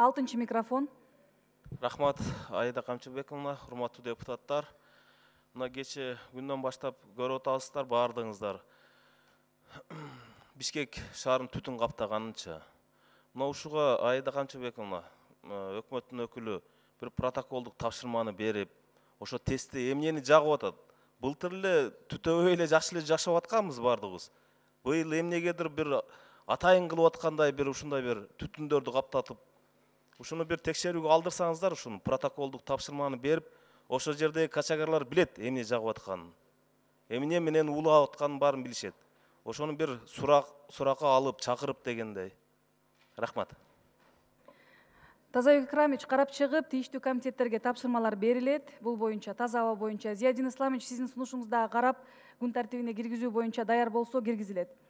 алтынчы микрофон рахмат аида камчыбековна урматтуу депутаттар мына кече күндөн баштап көрүп атасыздар баардыгыңыздар бишкек шаарын түтүн каптаганынчы мына ушуга аида камчыбековна өкмөттүн өкүлү бир протоколдук тапшырманы берип ошо тесті эмнени жагып атат былтыр эле түтөбөй эле жакшы эле жашап атканбыз баардыгыбыз быйыл эмнегедир бир атайын кылып аткандай бир ушундай бир түтүндөрдү каптатып ушуну бир текшерүүгө алдырсаңыздар ушуну протоколдук тапшырманы берип ошол жердеги качагарлар билет эмне жагып атканын эмне менен уулап атканын баарын билишет ошону бир сурак суракка алып чакырып дегендей рахмат тазабек крамич карап чыгып тийиштүү комитеттерге тапшырмалар берилет бул боюнча таза аба боюнча зиядин исламович сиздин сунушуңуздагы карап күн тартибине киргизүү боюнча даяр болсо киргизилет